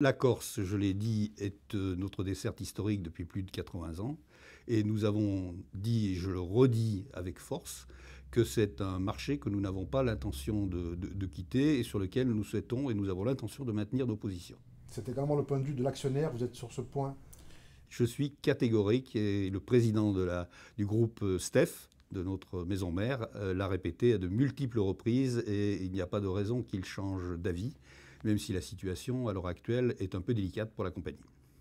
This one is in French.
La Corse, je l'ai dit, est euh, notre desserte historique depuis plus de 80 ans. Et nous avons dit, et je le redis avec force, que c'est un marché que nous n'avons pas l'intention de, quitter et sur lequel nous souhaitons et nous avons l'intention de maintenir nos positions. C'est également le point de vue de l'actionnaire, vous êtes sur ce point Je suis catégorique et le président du groupe euh, STEF, de notre maison mère, euh, l'a répété à de multiples reprises et il n'y a pas de raison qu'il change d'avis même si la situation à l'heure actuelle est un peu délicate pour la compagnie.